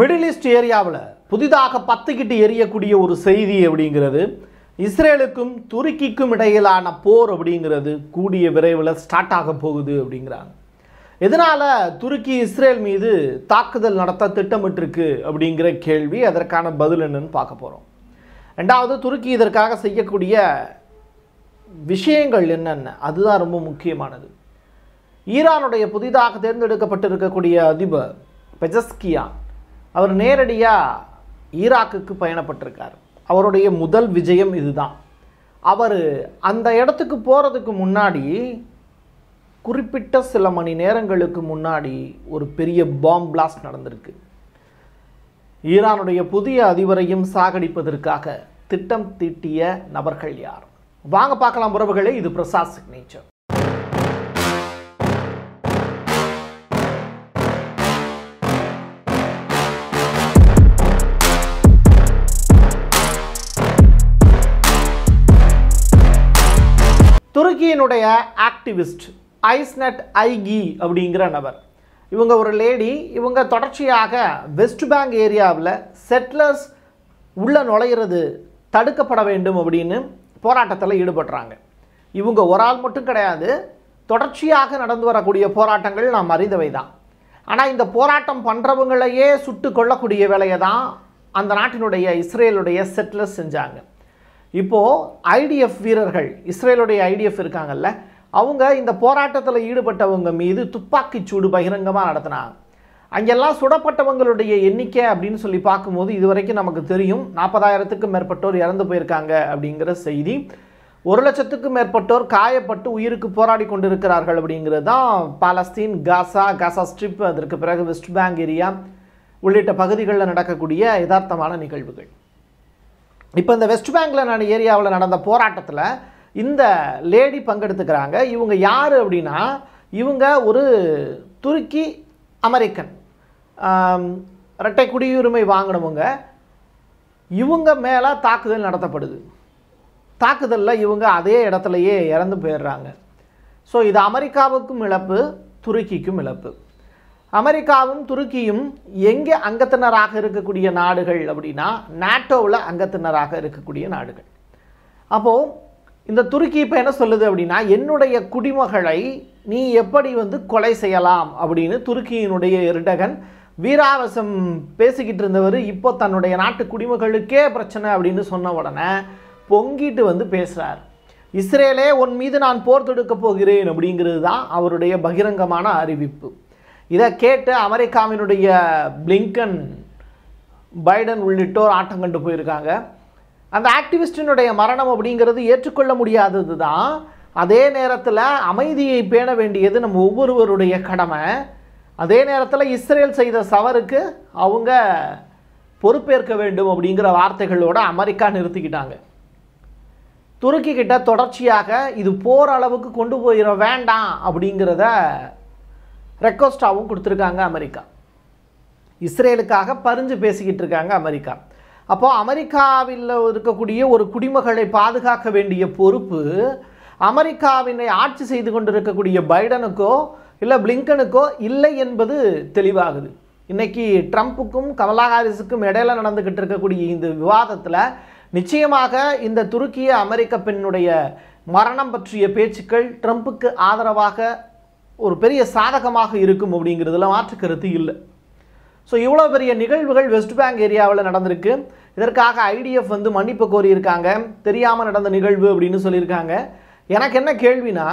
middle east ஏரியாவில் புதிதாக பத்துக்கிட்டு எரியக்கூடிய ஒரு செய்தி அப்படிங்கிறது இஸ்ரேலுக்கும் துருக்கிக்கும் இடையிலான போர் அப்படிங்கிறது கூடிய விரைவில் ஸ்டார்ட் ஆக போகுது அப்படிங்கிறாங்க இதனால் துருக்கி இஸ்ரேல் மீது தாக்குதல் நடத்த திட்டமிட்டிருக்கு அப்படிங்கிற கேள்வி அதற்கான பதில் என்னன்னு பார்க்க போகிறோம் ரெண்டாவது துருக்கி இதற்காக செய்யக்கூடிய விஷயங்கள் என்னென்ன அதுதான் ரொம்ப முக்கியமானது ஈரானுடைய புதிதாக தேர்ந்தெடுக்கப்பட்டிருக்கக்கூடிய அதிபர் பெஜஸ்கியான் அவர் நேரடியாக ஈராக்குக்கு பயணப்பட்டிருக்கார் அவருடைய முதல் விஜயம் இதுதான் அவர் அந்த இடத்துக்கு போகிறதுக்கு முன்னாடி குறிப்பிட்ட சில மணி நேரங்களுக்கு முன்னாடி ஒரு பெரிய பாம்பு பிளாஸ்ட் நடந்திருக்கு ஈரானுடைய புதிய அதிபரையும் சாகடிப்பதற்காக திட்டம் தீட்டிய நபர்கள் யார் வாங்க பார்க்கலாம் உறவுகளே இது பிரசாத் சிக்னேச்சர் ஸ்வீடனுடைய ஆக்டிவிஸ்ட் ஐஸ்நட் ஐகி அப்படிங்கிற நபர் இவங்க ஒரு லேடி இவங்க தொடர்ச்சியாக வெஸ்ட் பேங்க் ஏரியாவில் செட்லர்ஸ் உள்ளே நுழையிறது தடுக்கப்பட வேண்டும் அப்படின்னு போராட்டத்தில் ஈடுபடுறாங்க இவங்க ஒரு ஆள் மட்டும் கிடையாது தொடர்ச்சியாக நடந்து வரக்கூடிய போராட்டங்கள் நாம் அறிந்தவை தான் ஆனால் இந்த போராட்டம் பண்ணுறவங்களையே சுட்டு கொள்ளக்கூடிய வேலையை தான் அந்த நாட்டினுடைய இஸ்ரேலுடைய செட்லர்ஸ் செஞ்சாங்க இப்போது ஐடிஎஃப் வீரர்கள் இஸ்ரேலுடைய ஐடிஎஃப் இருக்காங்கல்ல அவங்க இந்த போராட்டத்தில் ஈடுபட்டவங்க மீது சூடு பகிரங்கமாக நடத்தினாங்க அங்கெல்லாம் சுடப்பட்டவங்களுடைய எண்ணிக்கை அப்படின்னு சொல்லி பார்க்கும்போது இது வரைக்கும் நமக்கு தெரியும் நாற்பதாயிரத்துக்கும் மேற்பட்டோர் இறந்து போயிருக்காங்க அப்படிங்கிற செய்தி ஒரு லட்சத்துக்கும் மேற்பட்டோர் காயப்பட்டு உயிருக்கு போராடி கொண்டிருக்கிறார்கள் அப்படிங்கிறது தான் பாலஸ்தீன் காசா காசா ஸ்ட்ரிப் அதற்கு பிறகு வெஸ்ட் பேங்க் ஏரியா உள்ளிட்ட பகுதிகளில் நடக்கக்கூடிய யதார்த்தமான நிகழ்வுகள் இப்போ இந்த வெஸ்ட் பேங்கில் நான் ஏரியாவில் நடந்த போராட்டத்தில் இந்த லேடி பங்கெடுத்துக்கிறாங்க இவங்க யார் அப்படின்னா இவங்க ஒரு துருக்கி அமெரிக்கன் இரட்டை குடியுரிமை வாங்கினவங்க இவங்க மேலே தாக்குதல் நடத்தப்படுது தாக்குதலில் இவங்க அதே இடத்துலையே இறந்து போயிடுறாங்க ஸோ இது அமெரிக்காவுக்கும் இழப்பு துருக்கிக்கும் இழப்பு அமெரிக்காவும் துருக்கியும் எங்கே அங்கத்தினராக இருக்கக்கூடிய நாடுகள் அப்படின்னா நாட்டோவில் அங்கத்தினராக இருக்கக்கூடிய நாடுகள் அப்போது இந்த துருக்கி இப்போ என்ன சொல்லுது அப்படின்னா என்னுடைய குடிமகளை நீ எப்படி வந்து கொலை செய்யலாம் அப்படின்னு துருக்கியினுடைய இரண்டகன் வீராவசம் பேசிக்கிட்டு இருந்தவர் இப்போ தன்னுடைய நாட்டு குடிமகளுக்கே பிரச்சனை அப்படின்னு சொன்ன உடனே பொங்கிட்டு வந்து பேசுகிறார் இஸ்ரேலே உன் மீது நான் போர் தொடுக்கப் போகிறேன் அப்படிங்கிறது தான் அவருடைய பகிரங்கமான அறிவிப்பு இதை கேட்டு அமெரிக்காவினுடைய பிளிங்கன் பைடன் உள்ளிட்டோர் ஆட்டம் கண்டு போயிருக்காங்க அந்த ஆக்டிவிஸ்டினுடைய மரணம் அப்படிங்கிறது ஏற்றுக்கொள்ள முடியாதது தான் அதே நேரத்தில் அமைதியை பேண வேண்டியது நம்ம ஒவ்வொருவருடைய கடமை அதே நேரத்தில் இஸ்ரேல் செய்த சவருக்கு அவங்க பொறுப்பேற்க வேண்டும் அப்படிங்கிற வார்த்தைகளோடு அமெரிக்கா நிறுத்திக்கிட்டாங்க துருக்கி கிட்ட தொடர்ச்சியாக இது போகிற அளவுக்கு கொண்டு போயிட வேண்டாம் அப்படிங்கிறத ரெக்வஸ்டாகவும் கொடுத்துருக்காங்க அமெரிக்கா இஸ்ரேலுக்காக பறிஞ்சு பேசிக்கிட்டு இருக்காங்க அமெரிக்கா அப்போது அமெரிக்காவில் இருக்கக்கூடிய ஒரு குடிமகளை பாதுகாக்க வேண்டிய பொறுப்பு அமெரிக்காவினை ஆட்சி செய்து கொண்டிருக்கக்கூடிய பைடனுக்கோ இல்லை பிளிங்கனுக்கோ இல்லை என்பது தெளிவாகுது இன்றைக்கி ட்ரம்ப்புக்கும் கமலா ஹாரிஸுக்கும் இடையில நடந்துக்கிட்டு இருக்கக்கூடிய இந்த விவாதத்தில் நிச்சயமாக இந்த துருக்கிய அமெரிக்க பெண்ணுடைய மரணம் பற்றிய பேச்சுக்கள் ட்ரம்ப்புக்கு ஆதரவாக ஒரு பெரிய சாதகமாக இருக்கும் அப்படிங்கிறதுல மாற்று கருத்து இல்லை ஸோ இவ்வளோ பெரிய நிகழ்வுகள் வெஸ்ட் பேங்க் ஏரியாவில் நடந்திருக்கு இதற்காக ஐடிஎஃப் வந்து மன்னிப்பு கோரியிருக்காங்க தெரியாமல் நடந்த நிகழ்வு அப்படின்னு சொல்லியிருக்காங்க எனக்கு என்ன கேள்வினா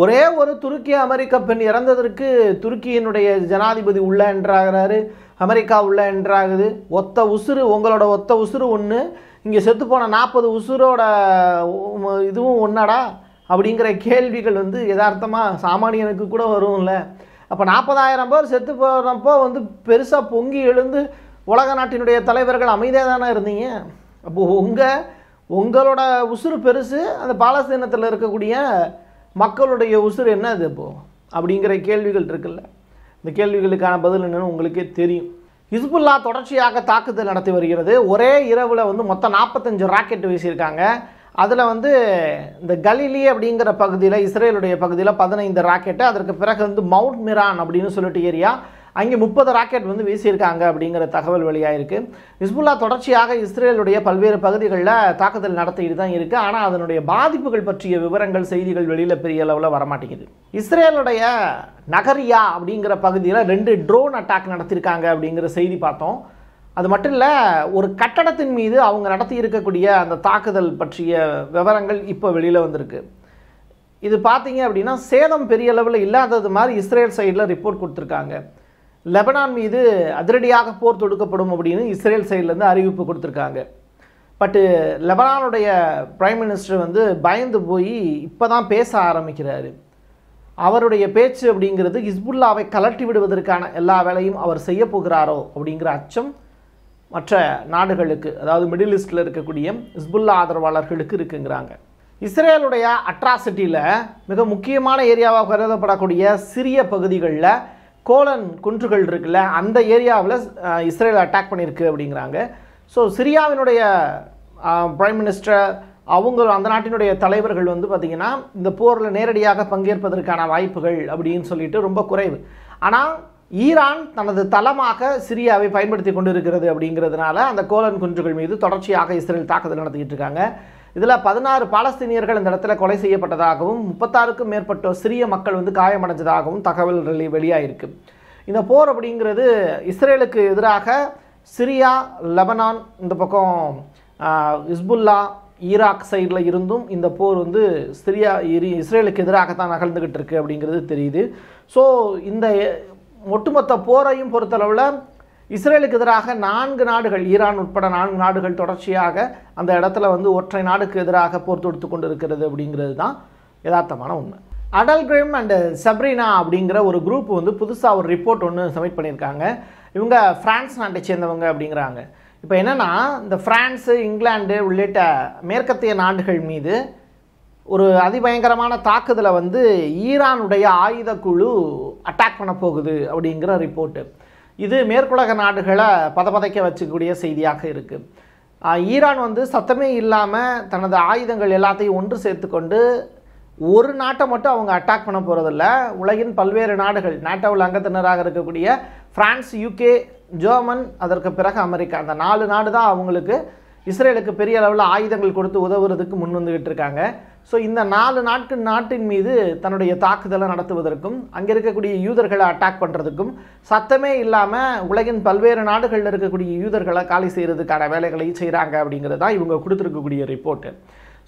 ஒரே ஒரு துருக்கி அமெரிக்க பெண் இறந்ததற்கு துருக்கியினுடைய ஜனாதிபதி உள்ள என்றாகிறாரு அமெரிக்கா உள்ள என்றாகுது ஒத்த உசுறு உங்களோட ஒத்த உசுறு ஒன்று இங்கே செத்து போன நாற்பது உசுரோட இதுவும் ஒன்றாடா அப்படிங்கிற கேள்விகள் வந்து யதார்த்தமாக சாமானியனுக்கு கூட வரும்ல அப்போ நாற்பதாயிரம் பேர் செத்து போகிறப்போ வந்து பெருசாக பொங்கி எழுந்து உலக நாட்டினுடைய தலைவர்கள் அமைதியாக தானே இருந்தீங்க அப்போது உங்கள் உங்களோட உசுறு பெருசு அந்த பாலஸ்தீனத்தில் இருக்கக்கூடிய மக்களுடைய உசுறு என்ன அது இப்போது அப்படிங்கிற கேள்விகள் இருக்குல்ல இந்த கேள்விகளுக்கான பதில் என்னென்னு உங்களுக்கே தெரியும் இஸ்புல்லா தொடர்ச்சியாக தாக்குதல் நடத்தி வருகிறது ஒரே இரவில் வந்து மொத்தம் நாற்பத்தஞ்சு ராக்கெட் வீசியிருக்காங்க அதில் வந்து இந்த கலிலி அப்படிங்கிற பகுதியில் இஸ்ரேலுடைய பகுதியில் பதினைந்து ராக்கெட்டு அதற்கு பிறகு வந்து மவுண்ட் மிரான் அப்படின்னு சொல்லிட்டு ஏரியா அங்கே முப்பது ராக்கெட் வந்து வீசியிருக்காங்க அப்படிங்கிற தகவல் இருக்குது ஹிஸ்புல்லா தொடர்ச்சியாக இஸ்ரேலுடைய பல்வேறு பகுதிகளில் தாக்குதல் நடத்திட்டு தான் இருக்குது ஆனால் அதனுடைய பாதிப்புகள் பற்றிய விவரங்கள் செய்திகள் வெளியில் பெரிய அளவில் வரமாட்டேங்குது இஸ்ரேலுடைய நகரியா அப்படிங்கிற பகுதியில் ரெண்டு ட்ரோன் அட்டாக் நடத்தியிருக்காங்க அப்படிங்கிற செய்தி பார்த்தோம் அது மட்டும் இல்லை ஒரு கட்டடத்தின் மீது அவங்க நடத்தி இருக்கக்கூடிய அந்த தாக்குதல் பற்றிய விவரங்கள் இப்போ வெளியில் வந்திருக்கு இது பார்த்தீங்க அப்படின்னா சேதம் பெரிய அளவில் இல்லாதது மாதிரி இஸ்ரேல் சைடில் ரிப்போர்ட் கொடுத்துருக்காங்க லெபனான் மீது அதிரடியாக போர் தொடுக்கப்படும் அப்படின்னு இஸ்ரேல் சைட்லேருந்து அறிவிப்பு கொடுத்துருக்காங்க பட்டு லெபனானுடைய பிரைம் மினிஸ்டர் வந்து பயந்து போய் இப்போ தான் பேச ஆரம்பிக்கிறாரு அவருடைய பேச்சு அப்படிங்கிறது ஹிஸ்புல்லாவை கலட்டி விடுவதற்கான எல்லா வேலையும் அவர் செய்ய போகிறாரோ அப்படிங்கிற அச்சம் மற்ற நாடுகளுக்கு அதாவது மிடில் ஈஸ்டில் இருக்கக்கூடிய ஹிஸ்புல்லா ஆதரவாளர்களுக்கு இருக்குங்கிறாங்க இஸ்ரேலுடைய அட்ராசிட்டியில் மிக முக்கியமான ஏரியாவாக கருதப்படக்கூடிய சிறிய பகுதிகளில் கோலன் குன்றுகள் இருக்குல்ல அந்த ஏரியாவில் இஸ்ரேல் அட்டாக் பண்ணியிருக்கு அப்படிங்கிறாங்க ஸோ சிரியாவினுடைய ப்ரைம் மினிஸ்டர் அவங்க அந்த நாட்டினுடைய தலைவர்கள் வந்து பார்த்திங்கன்னா இந்த போரில் நேரடியாக பங்கேற்பதற்கான வாய்ப்புகள் அப்படின்னு சொல்லிட்டு ரொம்ப குறைவு ஆனால் ஈரான் தனது தளமாக சிரியாவை பயன்படுத்தி கொண்டிருக்கிறது அப்படிங்கிறதுனால அந்த கோலன் குன்றுகள் மீது தொடர்ச்சியாக இஸ்ரேல் தாக்குதல் நடத்திக்கிட்டு இருக்காங்க இதில் பதினாறு பாலஸ்தீனியர்கள் இந்த இடத்துல கொலை செய்யப்பட்டதாகவும் முப்பத்தாறுக்கும் மேற்பட்ட சிறிய மக்கள் வந்து காயமடைஞ்சதாகவும் தகவல்கள் வெளியாகிருக்கு இந்த போர் அப்படிங்கிறது இஸ்ரேலுக்கு எதிராக சிரியா லெபனான் இந்த பக்கம் இஸ்புல்லா ஈராக் சைடில் இருந்தும் இந்த போர் வந்து சிரியா இஸ்ரேலுக்கு எதிராக தான் நகர்ந்துக்கிட்டு இருக்குது அப்படிங்கிறது தெரியுது ஸோ இந்த ஒட்டுமொத்த போரையும் பொறுத்தளவில் இஸ்ரேலுக்கு எதிராக நான்கு நாடுகள் ஈரான் உட்பட நான்கு நாடுகள் தொடர்ச்சியாக அந்த இடத்துல வந்து ஒற்றை நாடுக்கு எதிராக போர் தொடுத்து கொண்டு இருக்கிறது அப்படிங்கிறது தான் யதார்த்தமான உண்மை அடல்கிரிம் அண்டு சப்ரினா அப்படிங்கிற ஒரு குரூப் வந்து புதுசாக ஒரு ரிப்போர்ட் ஒன்று சப்மிட் பண்ணியிருக்காங்க இவங்க ஃப்ரான்ஸ் நாட்டை சேர்ந்தவங்க அப்படிங்கிறாங்க இப்போ என்னென்னா இந்த ஃப்ரான்ஸு இங்கிலாந்து உள்ளிட்ட மேற்கத்திய நாடுகள் மீது ஒரு அதிபயங்கரமான தாக்குதலை வந்து ஈரானுடைய ஆயுத குழு அட்டாக் பண்ண போகுது அப்படிங்கிற ரிப்போர்ட்டு இது மேற்குலக நாடுகளை பதப்பதைக்க வச்சுக்கூடிய செய்தியாக இருக்குது ஈரான் வந்து சத்தமே இல்லாமல் தனது ஆயுதங்கள் எல்லாத்தையும் ஒன்று சேர்த்து கொண்டு ஒரு நாட்டை மட்டும் அவங்க அட்டாக் பண்ண போகிறதில்ல உலகின் பல்வேறு நாடுகள் நாட்டோவில் அங்கத்தினராக இருக்கக்கூடிய ஃப்ரான்ஸ் யூகே ஜெர்மன் அதற்கு பிறகு அமெரிக்கா அந்த நாலு நாடு தான் அவங்களுக்கு இஸ்ரேலுக்கு பெரிய அளவில் ஆயுதங்கள் கொடுத்து உதவுறதுக்கு முன் வந்துக்கிட்டு இருக்காங்க ஸோ இந்த நாலு நாட்கள் நாட்டின் மீது தன்னுடைய தாக்குதலை நடத்துவதற்கும் அங்கே இருக்கக்கூடிய யூதர்களை அட்டாக் பண்ணுறதுக்கும் சத்தமே இல்லாமல் உலகின் பல்வேறு நாடுகளில் இருக்கக்கூடிய யூதர்களை காலி செய்கிறதுக்கான வேலைகளை செய்கிறாங்க அப்படிங்கிறது தான் இவங்க கொடுத்துருக்கக்கூடிய ரிப்போர்ட்டு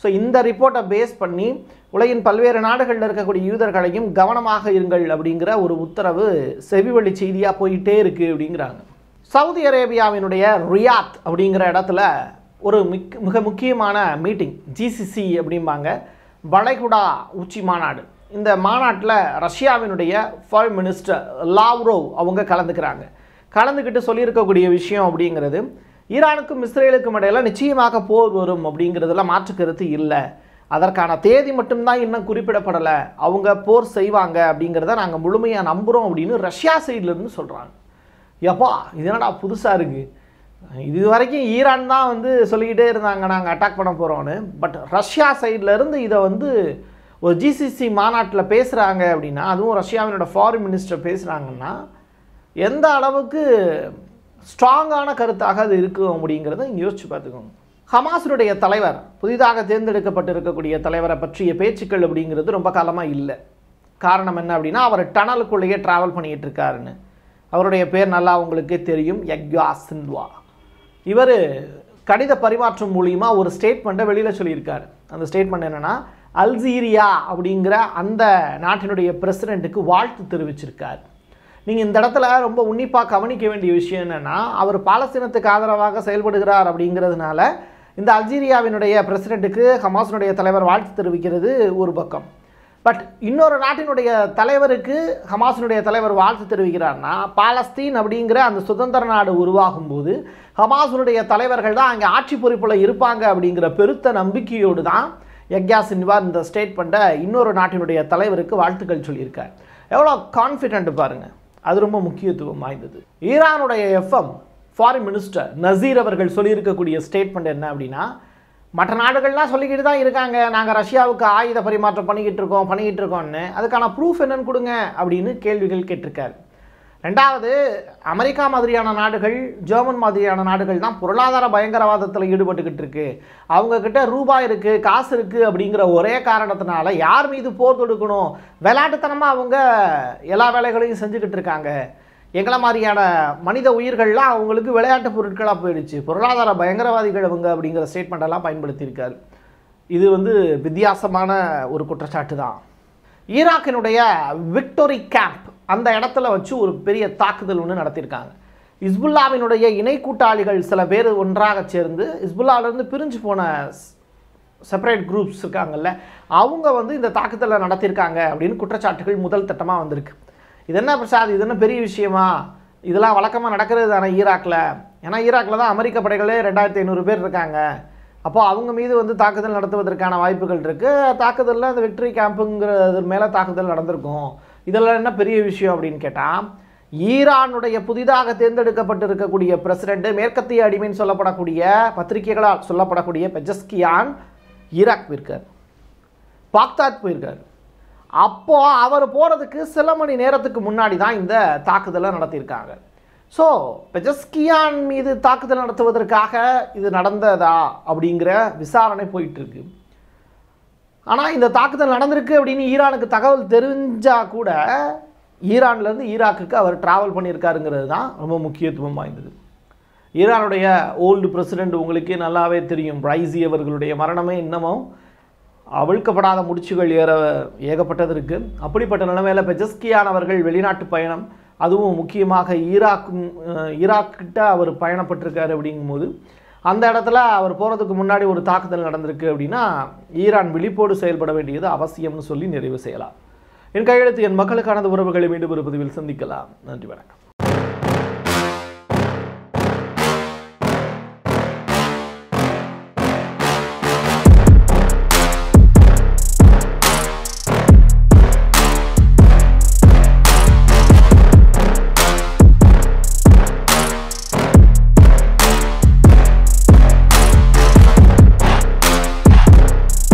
ஸோ இந்த ரிப்போர்ட்டை பேஸ் பண்ணி உலகின் பல்வேறு நாடுகளில் இருக்கக்கூடிய யூதர்களையும் கவனமாக இருங்கள் அப்படிங்கிற ஒரு உத்தரவு செவிவழி செய்தியாக போயிட்டே இருக்குது அப்படிங்கிறாங்க சவுதி அரேபியாவினுடைய ரியாத் அப்படிங்கிற இடத்துல ஒரு மிக் மிக முக்கியமான மீட்டிங் ஜிசிசி அப்படிம்பாங்க வளைகுடா உச்சி மாநாடு இந்த மாநாட்டில் ரஷ்யாவினுடைய ஃபாரின் மினிஸ்டர் லாவ்ரோவ் அவங்க கலந்துக்கிறாங்க கலந்துக்கிட்டு சொல்லியிருக்கக்கூடிய விஷயம் அப்படிங்கிறது ஈரானுக்கும் இஸ்ரேலுக்கும் இடையில நிச்சயமாக போர் வரும் அப்படிங்கிறதுல மாற்று கருத்து இல்லை அதற்கான தேதி மட்டும்தான் இன்னும் குறிப்பிடப்படலை அவங்க போர் செய்வாங்க அப்படிங்கிறத நாங்கள் முழுமையாக நம்புகிறோம் அப்படின்னு ரஷ்யா சைட்லேருந்து சொல்கிறாங்க எப்பா இது என்னடா புதுசாக இருக்குது இது வரைக்கும் ஈரான் தான் வந்து சொல்லிக்கிட்டே இருந்தாங்க நாங்கள் அட்டாக் பண்ண போகிறோன்னு பட் ரஷ்யா சைட்லேருந்து இதை வந்து ஒரு ஜிசிசி மாநாட்டில் பேசுகிறாங்க அப்படின்னா அதுவும் ரஷ்யாவினோட ஃபாரின் மினிஸ்டர் பேசுகிறாங்கன்னா எந்த அளவுக்கு ஸ்ட்ராங்கான கருத்தாக அது அப்படிங்கிறத முடியுங்கிறத யோசிச்சு பார்த்துக்கோங்க ஹமாஸுடைய தலைவர் புதிதாக தேர்ந்தெடுக்கப்பட்டிருக்கக்கூடிய தலைவரை பற்றிய பேச்சுக்கள் அப்படிங்கிறது ரொம்ப காலமாக இல்லை காரணம் என்ன அப்படின்னா அவர் டனலுக்குள்ளேயே ட்ராவல் பண்ணிகிட்டு இருக்காருன்னு அவருடைய பேர் நல்லா உங்களுக்கே தெரியும் யக்யா சிந்த்வா இவர் கடித பரிமாற்றம் மூலிமா ஒரு ஸ்டேட்மெண்ட்டை வெளியில் சொல்லியிருக்கார் அந்த ஸ்டேட்மெண்ட் என்னென்னா அல்ஜீரியா அப்படிங்கிற அந்த நாட்டினுடைய பிரசிடெண்ட்டுக்கு வாழ்த்து தெரிவிச்சிருக்கார் நீங்கள் இந்த இடத்துல ரொம்ப உன்னிப்பாக கவனிக்க வேண்டிய விஷயம் என்னென்னா அவர் பாலஸ்தீனத்துக்கு ஆதரவாக செயல்படுகிறார் அப்படிங்கிறதுனால இந்த அல்ஜீரியாவினுடைய பிரசிடெண்ட்டுக்கு ஹமாஸினுடைய தலைவர் வாழ்த்து தெரிவிக்கிறது ஒரு பக்கம் பட் இன்னொரு நாட்டினுடைய தலைவருக்கு ஹமாஸினுடைய தலைவர் வாழ்த்து தெரிவிக்கிறார்னா பாலஸ்தீன் அப்படிங்கிற அந்த சுதந்திர நாடு உருவாகும் போது ஹமாஸினுடைய தலைவர்கள் தான் அங்கே ஆட்சி பொறுப்பில் இருப்பாங்க அப்படிங்கிற பெருத்த நம்பிக்கையோடு தான் யக்யா சின்வா இந்த ஸ்டேட்மெண்ட்டை இன்னொரு நாட்டினுடைய தலைவருக்கு வாழ்த்துக்கள் சொல்லியிருக்கார் எவ்வளோ கான்ஃபிடென்ட் பாருங்கள் அது ரொம்ப முக்கியத்துவம் வாய்ந்தது ஈரானுடைய எஃப்எம் ஃபாரின் மினிஸ்டர் நசீர் அவர்கள் சொல்லியிருக்கக்கூடிய ஸ்டேட்மெண்ட் என்ன அப்படின்னா மற்ற நாடுகள்லாம் சொல்லிக்கிட்டு தான் இருக்காங்க நாங்கள் ரஷ்யாவுக்கு ஆயுத பரிமாற்றம் பண்ணிக்கிட்டு இருக்கோம் பண்ணிக்கிட்டு இருக்கோம்னு அதுக்கான ப்ரூஃப் என்னன்னு கொடுங்க அப்படின்னு கேள்விகள் கேட்டிருக்கார் ரெண்டாவது அமெரிக்கா மாதிரியான நாடுகள் ஜெர்மன் மாதிரியான நாடுகள் தான் பொருளாதார பயங்கரவாதத்தில் ஈடுபட்டுக்கிட்டு இருக்கு அவங்கக்கிட்ட ரூபாய் இருக்குது காசு இருக்குது அப்படிங்கிற ஒரே காரணத்தினால யார் மீது போர் தொடுக்கணும் விளையாட்டுத்தனமாக அவங்க எல்லா வேலைகளையும் செஞ்சுக்கிட்டு இருக்காங்க எங்களை மாதிரியான மனித உயிர்கள்லாம் அவங்களுக்கு விளையாட்டு பொருட்களாக போயிடுச்சு பொருளாதார பயங்கரவாதிகள் அவங்க அப்படிங்கிற ஸ்டேட்மெண்ட்டெல்லாம் பயன்படுத்தியிருக்காரு இது வந்து வித்தியாசமான ஒரு குற்றச்சாட்டு தான் ஈராக்கினுடைய விக்டோரி கேம்ப் அந்த இடத்துல வச்சு ஒரு பெரிய தாக்குதல் ஒன்று நடத்தியிருக்காங்க இஸ்புல்லாவினுடைய இணை கூட்டாளிகள் சில பேர் ஒன்றாக சேர்ந்து இஸ்புல்லாவிலேருந்து பிரிஞ்சு போன செப்பரேட் குரூப்ஸ் இருக்காங்கல்ல அவங்க வந்து இந்த தாக்குதலை நடத்தியிருக்காங்க அப்படின்னு குற்றச்சாட்டுகள் முதல் திட்டமாக வந்திருக்கு இது என்ன பிரசாத் இது என்ன பெரிய விஷயமா இதெல்லாம் வழக்கமாக நடக்கிறது தானே ஈராக்கில் ஏன்னா ஈராக்கில் தான் அமெரிக்க படைகளே ரெண்டாயிரத்தி ஐநூறு பேர் இருக்காங்க அப்போது அவங்க மீது வந்து தாக்குதல் நடத்துவதற்கான வாய்ப்புகள் இருக்குது தாக்குதலில் அந்த விக்ட்ரி கேம்புங்கிறது மேலே தாக்குதல் நடந்திருக்கும் இதெல்லாம் என்ன பெரிய விஷயம் அப்படின்னு கேட்டால் ஈரானுடைய புதிதாக தேர்ந்தெடுக்கப்பட்டு இருக்கக்கூடிய மேற்கத்திய அடிமைன்னு சொல்லப்படக்கூடிய பத்திரிகைகளால் சொல்லப்படக்கூடிய பெஜஸ்கியான் ஈராக் போயிருக்கார் பாக்தாத் போயிருக்கார் அப்போது அவர் போகிறதுக்கு சில மணி நேரத்துக்கு முன்னாடி தான் இந்த தாக்குதலை நடத்தியிருக்காங்க ஸோ பெஜஸ்கியான் மீது தாக்குதல் நடத்துவதற்காக இது நடந்ததா அப்படிங்கிற விசாரணை போயிட்டுருக்கு ஆனால் இந்த தாக்குதல் நடந்திருக்கு அப்படின்னு ஈரானுக்கு தகவல் தெரிஞ்சால் கூட ஈரான்லேருந்து ஈராக்குக்கு அவர் ட்ராவல் பண்ணியிருக்காருங்கிறது தான் ரொம்ப முக்கியத்துவம் வாய்ந்தது ஈரானுடைய ஓல்டு பிரசிடெண்ட் உங்களுக்கே நல்லாவே தெரியும் ரைசி அவர்களுடைய மரணமே இன்னமும் அவிழ்க்கப்படாத முடிச்சுகள் ஏற ஏகப்பட்டது இருக்குது அப்படிப்பட்ட நிலைமையில் பெஜஸ்கியானவர்கள் வெளிநாட்டு பயணம் அதுவும் முக்கியமாக ஈராக்கும் ஈராக்கிட்ட அவர் பயணப்பட்டிருக்கார் அப்படிங்கும்போது அந்த இடத்துல அவர் போகிறதுக்கு முன்னாடி ஒரு தாக்குதல் நடந்திருக்கு அப்படின்னா ஈரான் விழிப்போடு செயல்பட வேண்டியது அவசியம்னு சொல்லி நிறைவு செய்யலாம் என் கையெழுத்து என் மக்களுக்கானது உறவுகளை மீண்டும் ஒரு பதிவில் சந்திக்கலாம் நன்றி வணக்கம்